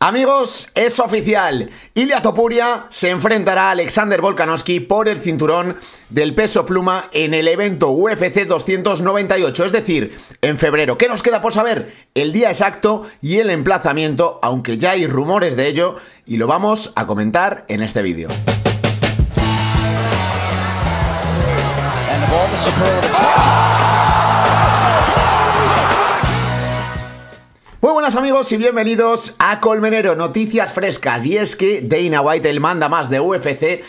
Amigos, es oficial. Ilia Topuria se enfrentará a Alexander Volkanovski por el cinturón del peso pluma en el evento UFC 298, es decir, en febrero. ¿Qué nos queda por saber? El día exacto y el emplazamiento, aunque ya hay rumores de ello y lo vamos a comentar en este vídeo. amigos y bienvenidos a Colmenero, noticias frescas. Y es que Dana White, el manda más de UFC,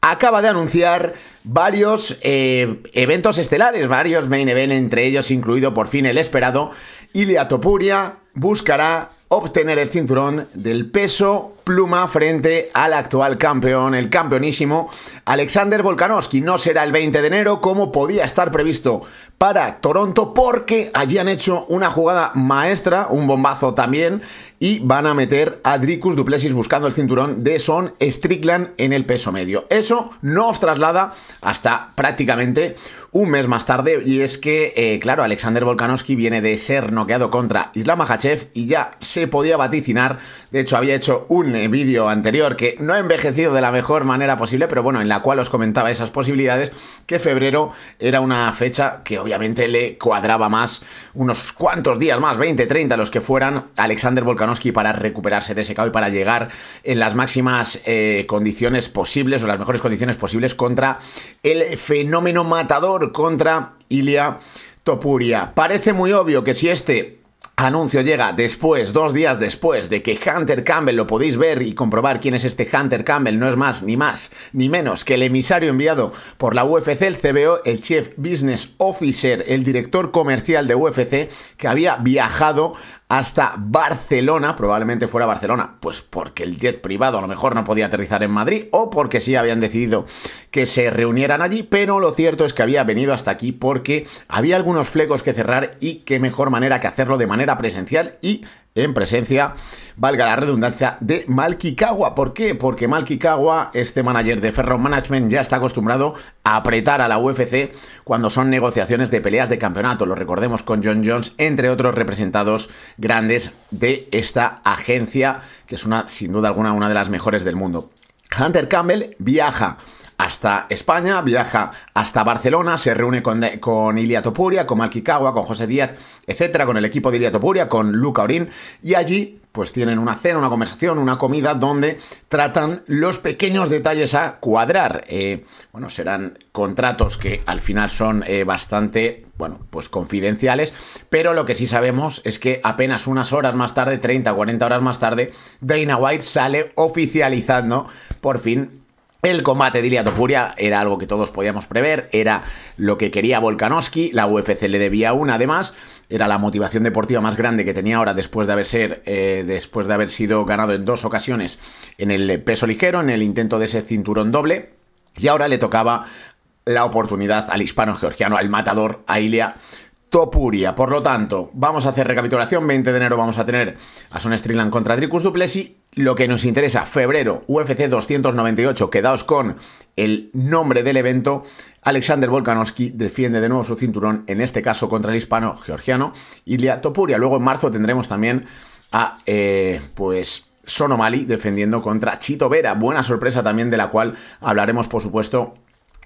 acaba de anunciar varios eh, eventos estelares, varios main event, entre ellos incluido por fin el esperado, Ilia Topuria buscará obtener el cinturón del peso pluma frente al actual campeón, el campeonísimo Alexander Volkanovski. No será el 20 de enero como podía estar previsto para Toronto porque allí han hecho una jugada maestra, un bombazo también, y van a meter a Dricus Duplessis buscando el cinturón de Son Strickland en el peso medio. Eso nos traslada hasta prácticamente un mes más tarde y es que, eh, claro, Alexander Volkanovski viene de ser noqueado contra Islam Makhachev y ya se podía vaticinar, de hecho había hecho un eh, vídeo anterior que no ha envejecido de la mejor manera posible, pero bueno, en la cual os comentaba esas posibilidades, que febrero era una fecha que obviamente le cuadraba más unos cuantos días más, 20, 30, los que fueran, Alexander Volkanovski para recuperarse de ese caos y para llegar en las máximas eh, condiciones posibles o las mejores condiciones posibles contra el fenómeno matador, contra Ilia Topuria. Parece muy obvio que si este Anuncio llega después, dos días después de que Hunter Campbell, lo podéis ver y comprobar quién es este Hunter Campbell, no es más ni más ni menos que el emisario enviado por la UFC, el CBO, el Chief Business Officer, el director comercial de UFC, que había viajado hasta Barcelona, probablemente fuera Barcelona, pues porque el jet privado a lo mejor no podía aterrizar en Madrid o porque sí habían decidido que se reunieran allí, pero lo cierto es que había venido hasta aquí porque había algunos flecos que cerrar y qué mejor manera que hacerlo de manera presencial y en presencia, valga la redundancia, de Malkikawa. ¿Por qué? Porque Malkikawa, este manager de Ferro Management, ya está acostumbrado a apretar a la UFC cuando son negociaciones de peleas de campeonato. Lo recordemos con John Jones, entre otros representados grandes de esta agencia, que es una, sin duda alguna, una de las mejores del mundo. Hunter Campbell viaja hasta España, viaja hasta Barcelona, se reúne con, con Ilia Topuria, con Malquicagua, con José Díaz, etcétera, con el equipo de Ilia Topuria, con Luca Orín, y allí pues tienen una cena, una conversación, una comida donde tratan los pequeños detalles a cuadrar. Eh, bueno, serán contratos que al final son eh, bastante, bueno, pues confidenciales, pero lo que sí sabemos es que apenas unas horas más tarde, 30, 40 horas más tarde, Dana White sale oficializando por fin el combate de Ilia Topuria era algo que todos podíamos prever, era lo que quería Volkanovski, la UFC le debía una además, era la motivación deportiva más grande que tenía ahora después de haber, ser, eh, después de haber sido ganado en dos ocasiones en el peso ligero, en el intento de ese cinturón doble, y ahora le tocaba la oportunidad al hispano georgiano, al matador, a Ilia Topuria. Por lo tanto, vamos a hacer recapitulación, 20 de enero vamos a tener a Son Strickland contra Dricus Duplessis lo que nos interesa, febrero, UFC 298, quedaos con el nombre del evento. Alexander Volkanovski defiende de nuevo su cinturón, en este caso contra el hispano georgiano Ilya Topuria. Luego en marzo tendremos también a, eh, pues, Sonomali defendiendo contra Chito Vera. Buena sorpresa también de la cual hablaremos, por supuesto,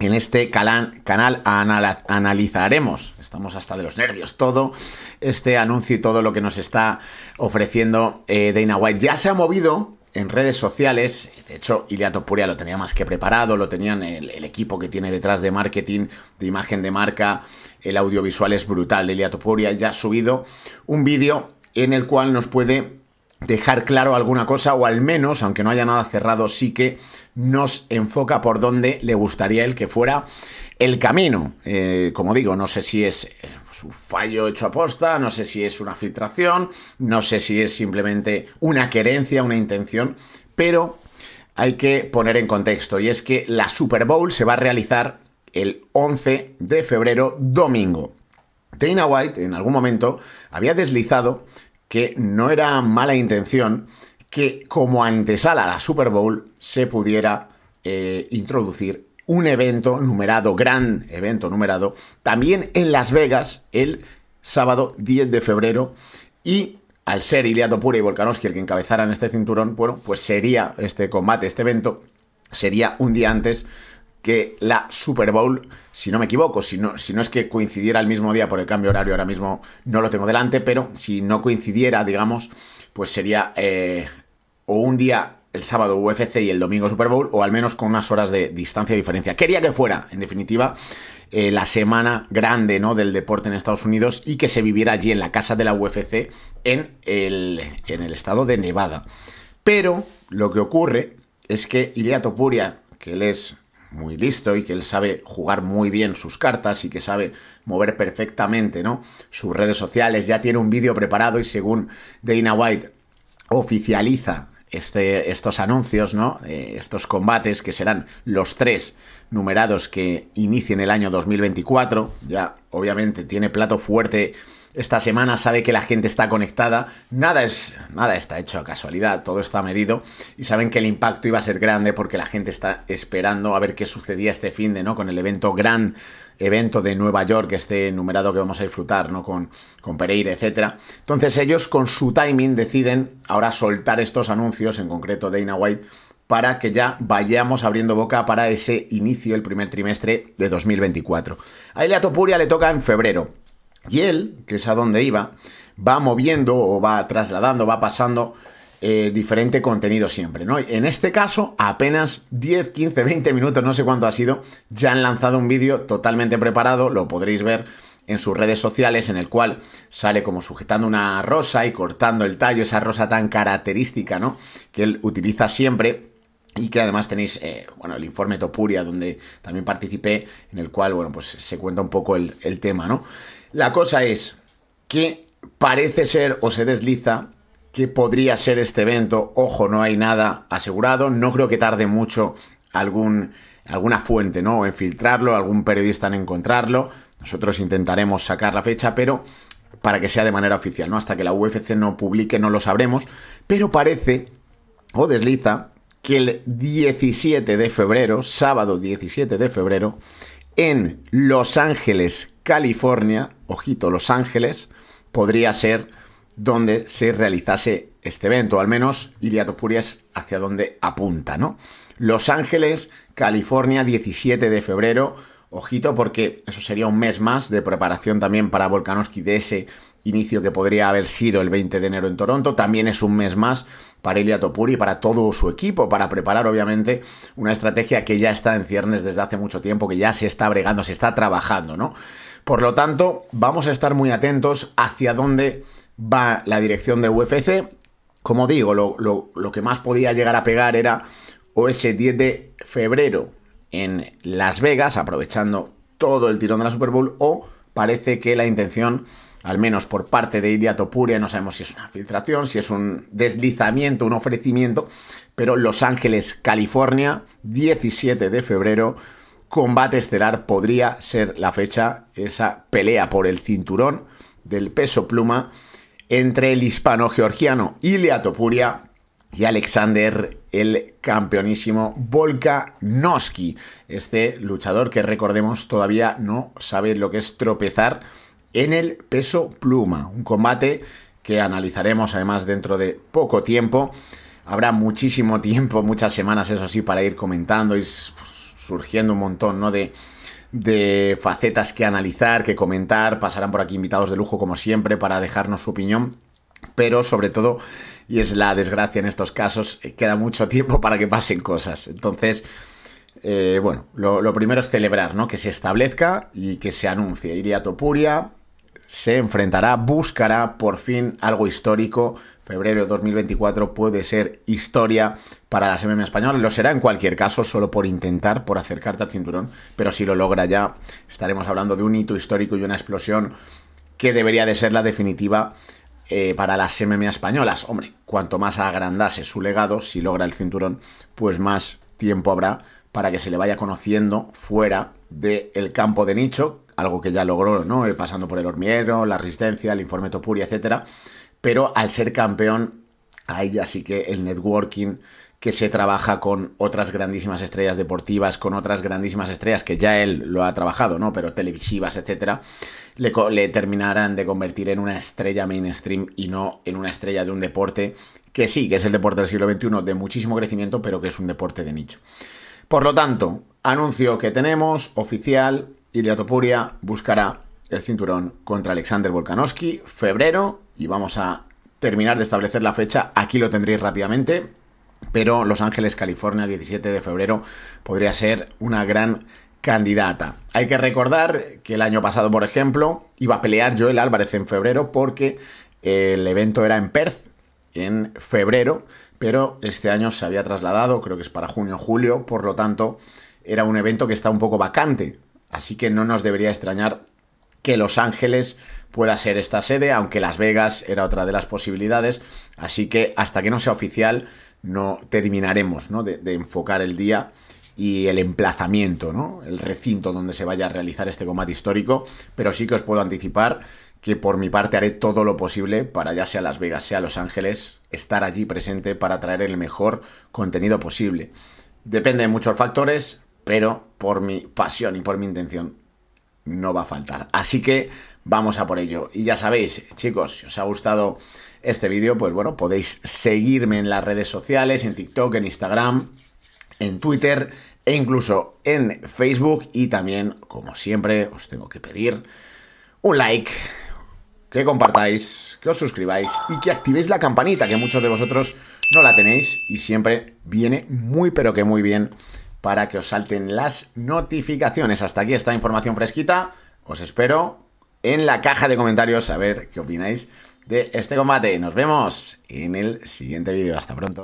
en este canal, analizaremos, estamos hasta de los nervios, todo este anuncio y todo lo que nos está ofreciendo eh, White. Ya se ha movido en redes sociales, de hecho Iliatopuria lo tenía más que preparado, lo tenían el, equipo que tiene detrás de marketing, de imagen de marca, el audiovisual es brutal de Iliatopuria ya ha subido un vídeo en el cual nos puede dejar claro alguna cosa o al menos, aunque no haya nada cerrado, sí que nos enfoca por donde le gustaría él que fuera el camino. Eh, como digo, no sé si es eh, pues, un fallo hecho a posta, no sé si es una filtración, no sé si es simplemente una querencia, una intención, pero hay que poner en contexto y es que la Super Bowl se va a realizar el 11 de febrero domingo. Dana White en algún momento había deslizado que no era mala intención que como antesala a la Super Bowl se pudiera eh, introducir un evento numerado, gran evento numerado, también en Las Vegas el sábado 10 de febrero y al ser iliado y Volkanovski el que encabezaran este cinturón, bueno, pues sería este combate, este evento, sería un día antes que la Super Bowl, si no me equivoco, si no, si no es que coincidiera el mismo día por el cambio horario, ahora mismo no lo tengo delante, pero si no coincidiera, digamos, pues sería eh, o un día el sábado UFC y el domingo Super Bowl, o al menos con unas horas de distancia de diferencia. Quería que fuera, en definitiva, eh, la semana grande ¿no? del deporte en Estados Unidos y que se viviera allí en la casa de la UFC en el, en el estado de Nevada. Pero lo que ocurre es que Ilia Topuria, que él es muy listo y que él sabe jugar muy bien sus cartas y que sabe mover perfectamente, ¿no? Sus redes sociales, ya tiene un vídeo preparado y según Dana White oficializa este, estos anuncios, ¿no? Eh, estos combates que serán los tres numerados que inicien el año 2024, ya obviamente tiene plato fuerte esta semana sabe que la gente está conectada, nada, es, nada está hecho a casualidad, todo está medido y saben que el impacto iba a ser grande porque la gente está esperando a ver qué sucedía este fin de, ¿no? Con el evento gran evento de Nueva York, este numerado que vamos a disfrutar, ¿no? Con, con Pereira, etc. Entonces ellos con su timing deciden ahora soltar estos anuncios, en concreto Dana White, para que ya vayamos abriendo boca para ese inicio, el primer trimestre de 2024. A Elia Topuria le toca en febrero. Y él, que es a donde iba, va moviendo o va trasladando, va pasando eh, diferente contenido siempre, ¿no? En este caso, apenas 10, 15, 20 minutos, no sé cuánto ha sido, ya han lanzado un vídeo totalmente preparado, lo podréis ver en sus redes sociales, en el cual sale como sujetando una rosa y cortando el tallo, esa rosa tan característica, ¿no? Que él utiliza siempre y que además tenéis, eh, bueno, el informe Topuria, donde también participé, en el cual, bueno, pues se cuenta un poco el, el tema, ¿no? La cosa es que parece ser o se desliza que podría ser este evento. Ojo, no hay nada asegurado. No creo que tarde mucho algún, alguna fuente, ¿no? En filtrarlo, algún periodista en encontrarlo. Nosotros intentaremos sacar la fecha, pero para que sea de manera oficial, ¿no? Hasta que la UFC no publique no lo sabremos, pero parece o desliza que el 17 de febrero, sábado 17 de febrero, en Los Ángeles, California, ojito, Los Ángeles, podría ser donde se realizase este evento, al menos es hacia donde apunta, ¿no? Los Ángeles, California, 17 de febrero, ojito porque eso sería un mes más de preparación también para Volkanovski de ese inicio que podría haber sido el 20 de enero en Toronto, también es un mes más para Iliad y para todo su equipo, para preparar obviamente una estrategia que ya está en ciernes desde hace mucho tiempo, que ya se está bregando, se está trabajando, ¿no? Por lo tanto, vamos a estar muy atentos hacia dónde va la dirección de UFC. Como digo, lo, lo que más podía llegar a pegar era o ese 10 de febrero en Las Vegas, aprovechando todo el tirón de la Super Bowl, o parece que la intención al menos por parte de Ilia Topuria, no sabemos si es una filtración, si es un deslizamiento, un ofrecimiento, pero Los Ángeles, California, 17 de febrero, combate estelar podría ser la fecha, esa pelea por el cinturón del peso pluma entre el hispano-georgiano Ilia Topuria y Alexander el campeonísimo Volkanovski, este luchador que recordemos todavía no sabe lo que es tropezar en el peso pluma. Un combate que analizaremos además dentro de poco tiempo. Habrá muchísimo tiempo, muchas semanas, eso sí, para ir comentando y pues, surgiendo un montón ¿no? de, facetas que analizar, que comentar. Pasarán por aquí invitados de lujo, como siempre, para dejarnos su opinión. Pero sobre todo, y es la desgracia en estos casos, eh, queda mucho tiempo para que pasen cosas. Entonces, eh, bueno, lo, primero es celebrar, ¿no? Que se establezca y que se anuncie. Iría Topuria, se enfrentará, buscará por fin algo histórico. Febrero de 2024 puede ser historia para las MMA españolas. Lo será en cualquier caso, solo por intentar, por acercarte al cinturón. Pero si lo logra ya, estaremos hablando de un hito histórico y una explosión que debería de ser la definitiva eh, para las MMA españolas. Hombre, cuanto más agrandase su legado, si logra el cinturón, pues más tiempo habrá para que se le vaya conociendo fuera del campo de nicho, algo que ya logró, ¿no? Eh, pasando por el hormiguero, la resistencia, el informe Topuri, etcétera. Pero al ser campeón, ahí ya sí que el networking que se trabaja con otras grandísimas estrellas deportivas, con otras grandísimas estrellas que ya él lo ha trabajado, ¿no? Pero televisivas, etcétera, le, le terminarán de convertir en una estrella mainstream y no en una estrella de un deporte que sí, que es el deporte del siglo XXI de muchísimo crecimiento, pero que es un deporte de nicho. Por lo tanto, anuncio que tenemos oficial Ilia Topuria buscará el cinturón contra Alexander Volkanovski, febrero, y vamos a terminar de establecer la fecha, aquí lo tendréis rápidamente, pero Los Ángeles, California, 17 de febrero, podría ser una gran candidata. Hay que recordar que el año pasado, por ejemplo, iba a pelear Joel Álvarez en febrero porque el evento era en Perth, en febrero, pero este año se había trasladado, creo que es para junio o julio, por lo tanto era un evento que está un poco vacante Así que no nos debería extrañar que Los Ángeles pueda ser esta sede, aunque Las Vegas era otra de las posibilidades. Así que hasta que no sea oficial, no terminaremos ¿no? De, enfocar el día y el emplazamiento, ¿no? el recinto donde se vaya a realizar este combate histórico. Pero sí que os puedo anticipar que por mi parte haré todo lo posible para ya sea Las Vegas, sea Los Ángeles, estar allí presente para traer el mejor contenido posible. Depende de muchos factores, pero por mi pasión y por mi intención no va a faltar. Así que vamos a por ello. Y ya sabéis, chicos, si os ha gustado este vídeo, pues bueno, podéis seguirme en las redes sociales, en TikTok, en Instagram, en Twitter e incluso en Facebook. Y también, como siempre, os tengo que pedir un like, que compartáis, que os suscribáis y que activéis la campanita, que muchos de vosotros no la tenéis y siempre viene muy pero que muy bien para que os salten las notificaciones. Hasta aquí esta información fresquita. Os espero en la caja de comentarios a ver qué opináis de este combate. Nos vemos en el siguiente vídeo. Hasta pronto.